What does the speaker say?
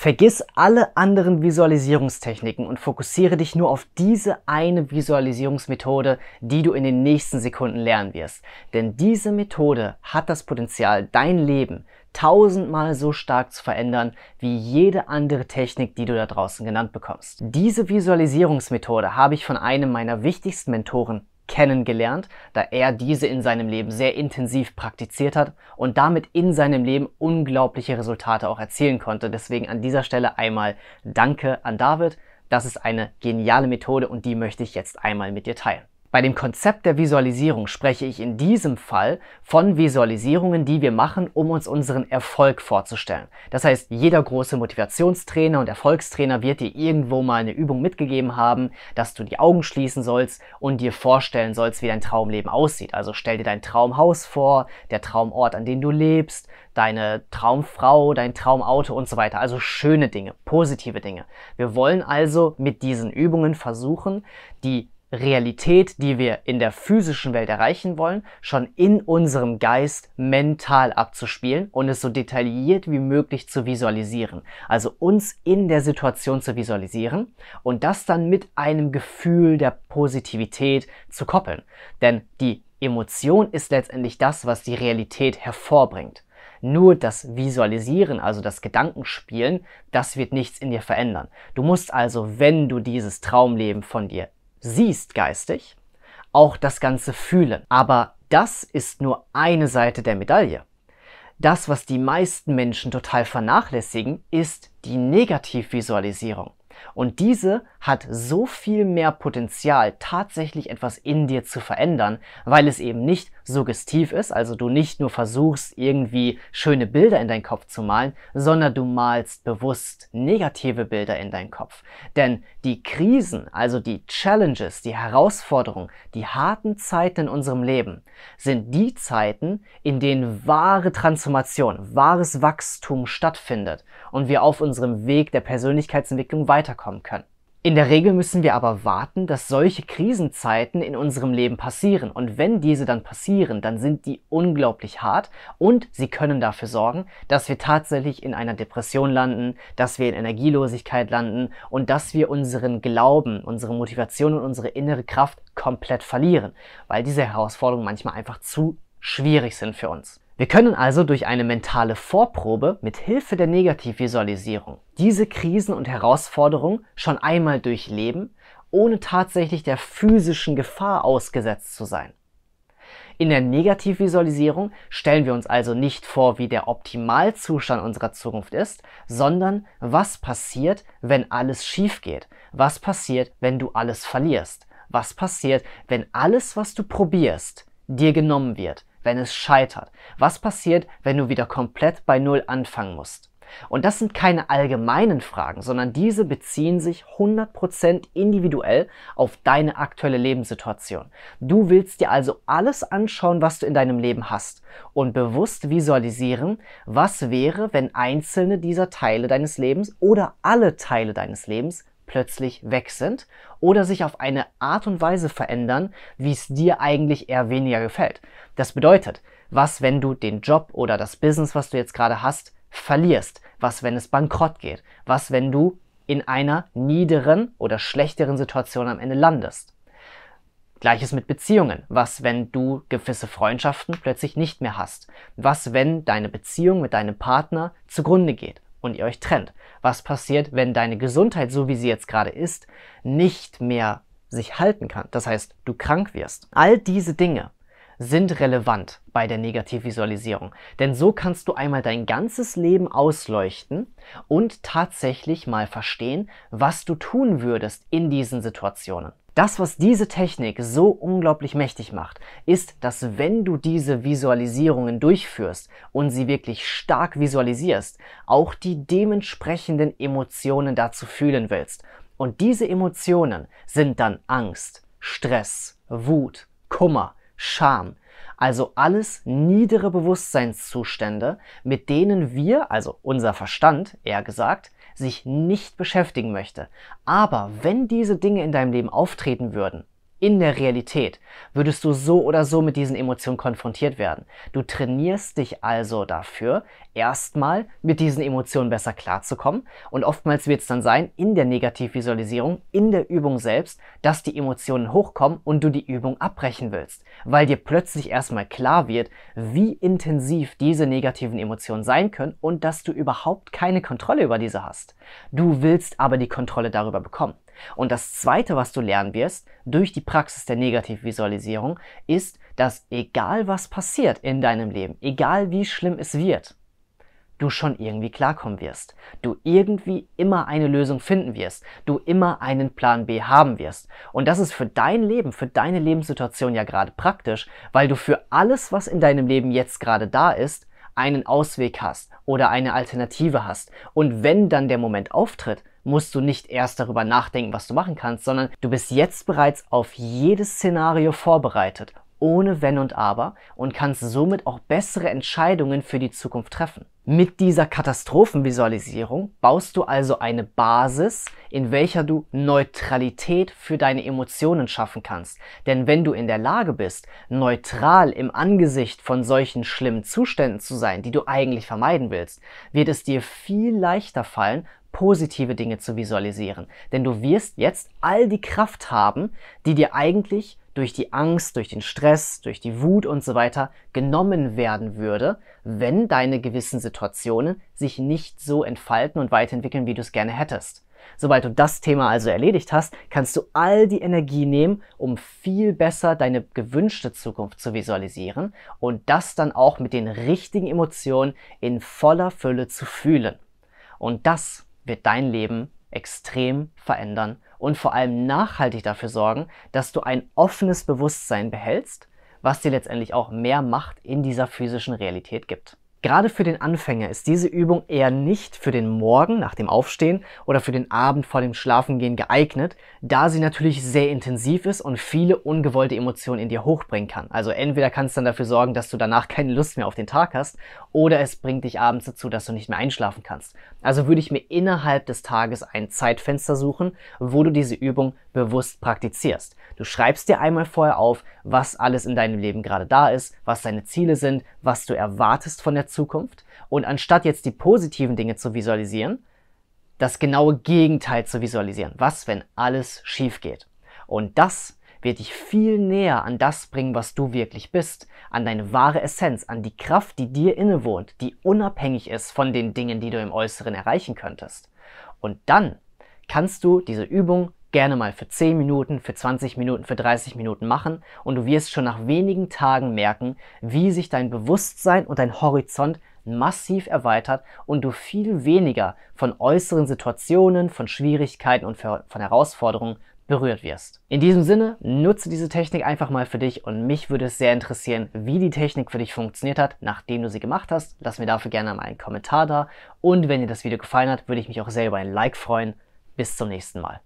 Vergiss alle anderen Visualisierungstechniken und fokussiere dich nur auf diese eine Visualisierungsmethode, die du in den nächsten Sekunden lernen wirst. Denn diese Methode hat das Potenzial, dein Leben tausendmal so stark zu verändern wie jede andere Technik, die du da draußen genannt bekommst. Diese Visualisierungsmethode habe ich von einem meiner wichtigsten Mentoren kennengelernt, da er diese in seinem Leben sehr intensiv praktiziert hat und damit in seinem Leben unglaubliche Resultate auch erzielen konnte. Deswegen an dieser Stelle einmal Danke an David. Das ist eine geniale Methode und die möchte ich jetzt einmal mit dir teilen. Bei dem Konzept der Visualisierung spreche ich in diesem Fall von Visualisierungen, die wir machen, um uns unseren Erfolg vorzustellen. Das heißt, jeder große Motivationstrainer und Erfolgstrainer wird dir irgendwo mal eine Übung mitgegeben haben, dass du die Augen schließen sollst und dir vorstellen sollst, wie dein Traumleben aussieht. Also stell dir dein Traumhaus vor, der Traumort, an dem du lebst, deine Traumfrau, dein Traumauto und so weiter. Also schöne Dinge, positive Dinge. Wir wollen also mit diesen Übungen versuchen, die Realität, die wir in der physischen Welt erreichen wollen, schon in unserem Geist mental abzuspielen und es so detailliert wie möglich zu visualisieren. Also uns in der Situation zu visualisieren und das dann mit einem Gefühl der Positivität zu koppeln. Denn die Emotion ist letztendlich das, was die Realität hervorbringt. Nur das Visualisieren, also das Gedankenspielen, das wird nichts in dir verändern. Du musst also, wenn du dieses Traumleben von dir siehst geistig, auch das Ganze fühlen. Aber das ist nur eine Seite der Medaille. Das, was die meisten Menschen total vernachlässigen, ist die Negativvisualisierung. Und diese hat so viel mehr Potenzial, tatsächlich etwas in dir zu verändern, weil es eben nicht suggestiv ist, also du nicht nur versuchst, irgendwie schöne Bilder in deinen Kopf zu malen, sondern du malst bewusst negative Bilder in deinen Kopf. Denn die Krisen, also die Challenges, die Herausforderungen, die harten Zeiten in unserem Leben, sind die Zeiten, in denen wahre Transformation, wahres Wachstum stattfindet und wir auf unserem Weg der Persönlichkeitsentwicklung weiterkommen können. In der Regel müssen wir aber warten, dass solche Krisenzeiten in unserem Leben passieren. Und wenn diese dann passieren, dann sind die unglaublich hart und sie können dafür sorgen, dass wir tatsächlich in einer Depression landen, dass wir in Energielosigkeit landen und dass wir unseren Glauben, unsere Motivation und unsere innere Kraft komplett verlieren, weil diese Herausforderungen manchmal einfach zu schwierig sind für uns. Wir können also durch eine mentale Vorprobe mit Hilfe der Negativvisualisierung diese Krisen und Herausforderungen schon einmal durchleben, ohne tatsächlich der physischen Gefahr ausgesetzt zu sein. In der Negativvisualisierung stellen wir uns also nicht vor, wie der Optimalzustand unserer Zukunft ist, sondern was passiert, wenn alles schief geht? Was passiert, wenn du alles verlierst? Was passiert, wenn alles, was du probierst, dir genommen wird, wenn es scheitert? Was passiert, wenn du wieder komplett bei Null anfangen musst? Und das sind keine allgemeinen Fragen, sondern diese beziehen sich 100% individuell auf deine aktuelle Lebenssituation. Du willst dir also alles anschauen, was du in deinem Leben hast und bewusst visualisieren, was wäre, wenn einzelne dieser Teile deines Lebens oder alle Teile deines Lebens plötzlich weg sind oder sich auf eine Art und Weise verändern, wie es dir eigentlich eher weniger gefällt. Das bedeutet, was, wenn du den Job oder das Business, was du jetzt gerade hast, verlierst? Was, wenn es bankrott geht? Was, wenn du in einer niederen oder schlechteren Situation am Ende landest? Gleiches mit Beziehungen. Was, wenn du gewisse Freundschaften plötzlich nicht mehr hast? Was, wenn deine Beziehung mit deinem Partner zugrunde geht? und ihr euch trennt? Was passiert, wenn deine Gesundheit, so wie sie jetzt gerade ist, nicht mehr sich halten kann? Das heißt, du krank wirst. All diese Dinge sind relevant bei der Negativvisualisierung. Denn so kannst du einmal dein ganzes Leben ausleuchten und tatsächlich mal verstehen, was du tun würdest in diesen Situationen. Das, was diese Technik so unglaublich mächtig macht, ist, dass wenn du diese Visualisierungen durchführst und sie wirklich stark visualisierst, auch die dementsprechenden Emotionen dazu fühlen willst. Und diese Emotionen sind dann Angst, Stress, Wut, Kummer, Scham, also alles niedere Bewusstseinszustände, mit denen wir, also unser Verstand eher gesagt, sich nicht beschäftigen möchte. Aber wenn diese Dinge in deinem Leben auftreten würden, in der Realität würdest du so oder so mit diesen Emotionen konfrontiert werden. Du trainierst dich also dafür, erstmal mit diesen Emotionen besser klarzukommen. Und oftmals wird es dann sein, in der Negativvisualisierung, in der Übung selbst, dass die Emotionen hochkommen und du die Übung abbrechen willst. Weil dir plötzlich erstmal klar wird, wie intensiv diese negativen Emotionen sein können und dass du überhaupt keine Kontrolle über diese hast. Du willst aber die Kontrolle darüber bekommen. Und das Zweite, was du lernen wirst durch die Praxis der Negativvisualisierung, ist, dass egal was passiert in deinem Leben, egal wie schlimm es wird, du schon irgendwie klarkommen wirst, du irgendwie immer eine Lösung finden wirst, du immer einen Plan B haben wirst. Und das ist für dein Leben, für deine Lebenssituation ja gerade praktisch, weil du für alles, was in deinem Leben jetzt gerade da ist, einen Ausweg hast oder eine Alternative hast. Und wenn dann der Moment auftritt, musst du nicht erst darüber nachdenken, was du machen kannst, sondern du bist jetzt bereits auf jedes Szenario vorbereitet ohne Wenn und Aber und kannst somit auch bessere Entscheidungen für die Zukunft treffen. Mit dieser Katastrophenvisualisierung baust du also eine Basis, in welcher du Neutralität für deine Emotionen schaffen kannst. Denn wenn du in der Lage bist, neutral im Angesicht von solchen schlimmen Zuständen zu sein, die du eigentlich vermeiden willst, wird es dir viel leichter fallen, positive Dinge zu visualisieren. Denn du wirst jetzt all die Kraft haben, die dir eigentlich durch die Angst, durch den Stress, durch die Wut und so weiter genommen werden würde, wenn deine gewissen Situationen sich nicht so entfalten und weiterentwickeln, wie du es gerne hättest. Sobald du das Thema also erledigt hast, kannst du all die Energie nehmen, um viel besser deine gewünschte Zukunft zu visualisieren und das dann auch mit den richtigen Emotionen in voller Fülle zu fühlen. Und das wird dein Leben extrem verändern und vor allem nachhaltig dafür sorgen, dass du ein offenes Bewusstsein behältst, was dir letztendlich auch mehr Macht in dieser physischen Realität gibt. Gerade für den Anfänger ist diese Übung eher nicht für den Morgen nach dem Aufstehen oder für den Abend vor dem Schlafengehen geeignet, da sie natürlich sehr intensiv ist und viele ungewollte Emotionen in dir hochbringen kann. Also entweder kann es dann dafür sorgen, dass du danach keine Lust mehr auf den Tag hast oder es bringt dich abends dazu, dass du nicht mehr einschlafen kannst. Also würde ich mir innerhalb des Tages ein Zeitfenster suchen, wo du diese Übung bewusst praktizierst. Du schreibst dir einmal vorher auf, was alles in deinem Leben gerade da ist, was deine Ziele sind, was du erwartest von der Zukunft. Und anstatt jetzt die positiven Dinge zu visualisieren, das genaue Gegenteil zu visualisieren. Was, wenn alles schief geht? Und das wird dich viel näher an das bringen, was du wirklich bist, an deine wahre Essenz, an die Kraft, die dir innewohnt, die unabhängig ist von den Dingen, die du im Äußeren erreichen könntest. Und dann kannst du diese Übung gerne mal für 10 Minuten, für 20 Minuten, für 30 Minuten machen und du wirst schon nach wenigen Tagen merken, wie sich dein Bewusstsein und dein Horizont massiv erweitert und du viel weniger von äußeren Situationen, von Schwierigkeiten und von Herausforderungen berührt wirst. In diesem Sinne, nutze diese Technik einfach mal für dich und mich würde es sehr interessieren, wie die Technik für dich funktioniert hat, nachdem du sie gemacht hast. Lass mir dafür gerne mal einen Kommentar da und wenn dir das Video gefallen hat, würde ich mich auch sehr über ein Like freuen. Bis zum nächsten Mal.